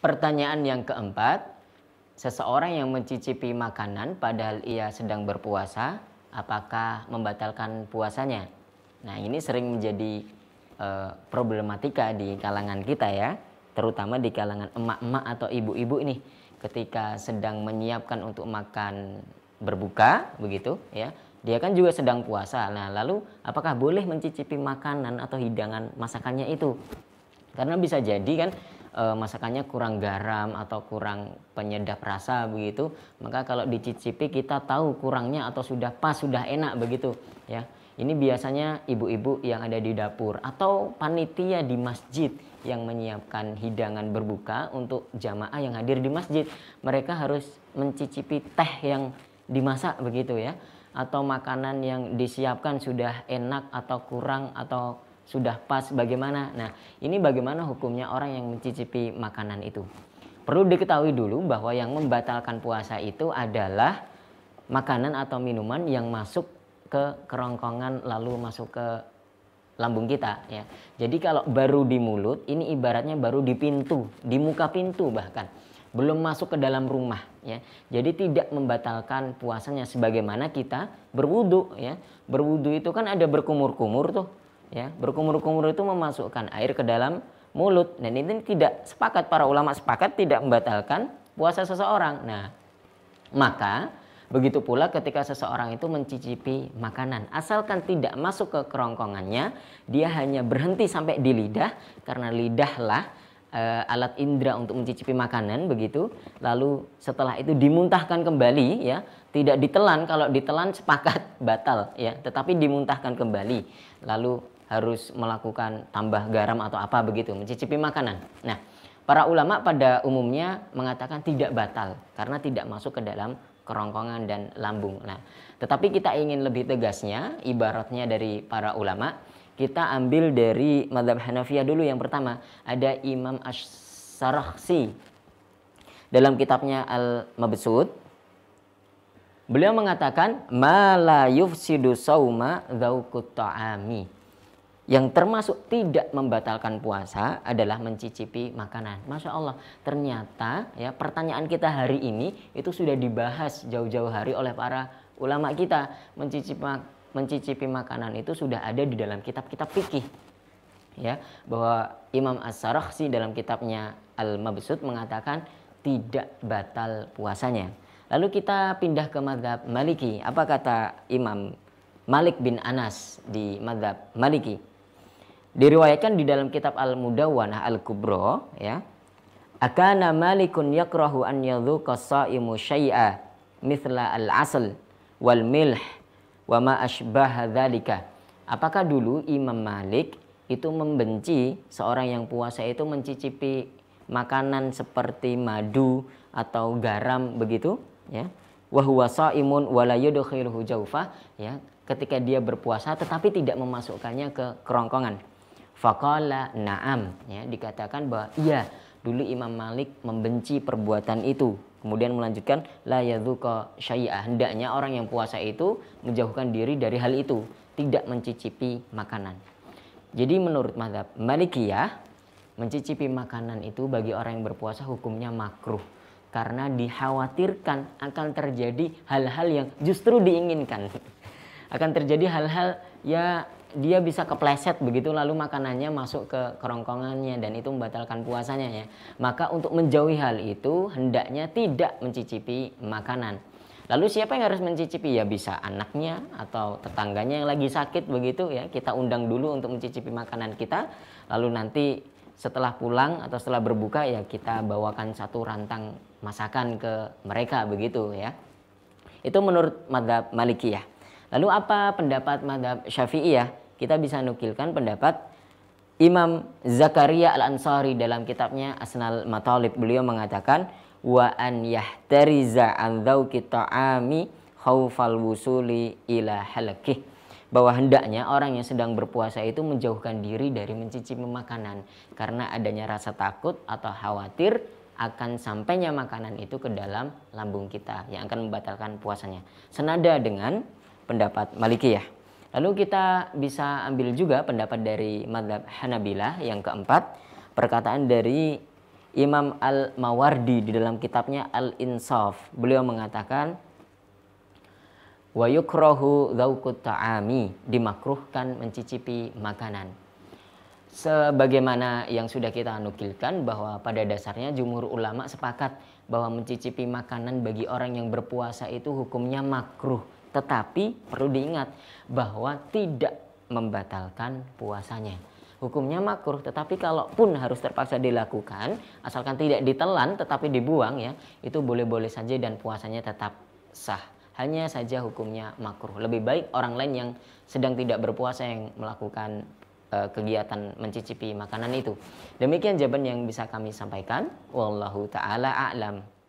Pertanyaan yang keempat, seseorang yang mencicipi makanan padahal ia sedang berpuasa, apakah membatalkan puasanya? Nah, ini sering menjadi e, problematika di kalangan kita ya, terutama di kalangan emak-emak atau ibu-ibu ini ketika sedang menyiapkan untuk makan berbuka begitu ya. Dia kan juga sedang puasa. Nah, lalu apakah boleh mencicipi makanan atau hidangan masakannya itu? Karena bisa jadi kan e, masakannya kurang garam atau kurang penyedap rasa begitu, maka kalau dicicipi kita tahu kurangnya atau sudah pas, sudah enak begitu ya. Ini biasanya ibu-ibu yang ada di dapur atau panitia di masjid yang menyiapkan hidangan berbuka untuk jamaah yang hadir di masjid. Mereka harus mencicipi teh yang dimasak begitu ya atau makanan yang disiapkan sudah enak atau kurang atau sudah pas bagaimana. Nah, ini bagaimana hukumnya orang yang mencicipi makanan itu. Perlu diketahui dulu bahwa yang membatalkan puasa itu adalah makanan atau minuman yang masuk ke kerongkongan lalu masuk ke lambung kita ya. Jadi kalau baru di mulut ini ibaratnya baru di pintu, di muka pintu bahkan belum masuk ke dalam rumah ya. Jadi tidak membatalkan puasanya sebagaimana kita berwudu ya. Berwudu itu kan ada berkumur-kumur tuh ya berkumur-kumur itu memasukkan air ke dalam mulut dan ini tidak sepakat para ulama sepakat tidak membatalkan puasa seseorang nah maka begitu pula ketika seseorang itu mencicipi makanan asalkan tidak masuk ke kerongkongannya dia hanya berhenti sampai di lidah karena lidahlah e, alat indera untuk mencicipi makanan begitu lalu setelah itu dimuntahkan kembali ya tidak ditelan kalau ditelan sepakat batal ya tetapi dimuntahkan kembali lalu harus melakukan tambah garam atau apa begitu mencicipi makanan. Nah, para ulama pada umumnya mengatakan tidak batal karena tidak masuk ke dalam kerongkongan dan lambung. Nah, tetapi kita ingin lebih tegasnya ibaratnya dari para ulama, kita ambil dari madhab Hanafiyah dulu yang pertama, ada Imam Asy-Syarakhsi dalam kitabnya Al-Mabsud Beliau mengatakan malayuf yufsidu sauma yang termasuk tidak membatalkan puasa adalah mencicipi makanan. Masya Allah, ternyata ya pertanyaan kita hari ini itu sudah dibahas jauh-jauh hari oleh para ulama kita. Mencicipi, mencicipi makanan itu sudah ada di dalam kitab-kitab fikih. Ya, bahwa Imam As-Sarakhsi dalam kitabnya Al-Mabsud mengatakan tidak batal puasanya. Lalu kita pindah ke madhab Maliki. Apa kata Imam Malik bin Anas di madhab Maliki? Diriwayatkan di dalam kitab al mudawwanah Al-Kubro ya. Akana malikun yakrahu an yadhuqa sa'imu syai'a mithla al-asal wal milh wa ma ashbah dzalika. Apakah dulu Imam Malik itu membenci seorang yang puasa itu mencicipi makanan seperti madu atau garam begitu ya wa huwa saimun wa la yadkhiluhu ya ketika dia berpuasa tetapi tidak memasukkannya ke kerongkongan Fakola naam, ya, dikatakan bahwa iya dulu Imam Malik membenci perbuatan itu. Kemudian melanjutkan la yadzuka syai'ah. Hendaknya orang yang puasa itu menjauhkan diri dari hal itu, tidak mencicipi makanan. Jadi menurut mazhab Malikiyah mencicipi makanan itu bagi orang yang berpuasa hukumnya makruh karena dikhawatirkan akan terjadi hal-hal yang justru diinginkan. Akan terjadi hal-hal ya dia bisa kepleset begitu lalu makanannya masuk ke kerongkongannya dan itu membatalkan puasanya ya. Maka untuk menjauhi hal itu hendaknya tidak mencicipi makanan. Lalu siapa yang harus mencicipi? Ya bisa anaknya atau tetangganya yang lagi sakit begitu ya. Kita undang dulu untuk mencicipi makanan kita. Lalu nanti setelah pulang atau setelah berbuka ya kita bawakan satu rantang masakan ke mereka begitu ya. Itu menurut madhab maliki ya Lalu apa pendapat madhab Syafi'i ya? kita bisa nukilkan pendapat Imam Zakaria Al-Ansari dalam kitabnya Asnal Matalib beliau mengatakan wa an yahtariza an dzauqi ta'ami khaufal wusuli ila halakih bahwa hendaknya orang yang sedang berpuasa itu menjauhkan diri dari mencicipi makanan karena adanya rasa takut atau khawatir akan sampainya makanan itu ke dalam lambung kita yang akan membatalkan puasanya. Senada dengan pendapat Maliki Lalu kita bisa ambil juga pendapat dari madhab Hanabilah yang keempat, perkataan dari Imam Al-Mawardi di dalam kitabnya Al-Insaf. Beliau mengatakan, wa yukrohu ta'ami, dimakruhkan mencicipi makanan. Sebagaimana yang sudah kita nukilkan bahwa pada dasarnya jumhur ulama sepakat bahwa mencicipi makanan bagi orang yang berpuasa itu hukumnya makruh tetapi perlu diingat bahwa tidak membatalkan puasanya. Hukumnya makruh, tetapi kalaupun harus terpaksa dilakukan, asalkan tidak ditelan tetapi dibuang ya, itu boleh-boleh saja dan puasanya tetap sah. Hanya saja hukumnya makruh. Lebih baik orang lain yang sedang tidak berpuasa yang melakukan e, kegiatan mencicipi makanan itu. Demikian jawaban yang bisa kami sampaikan. Wallahu taala a'lam.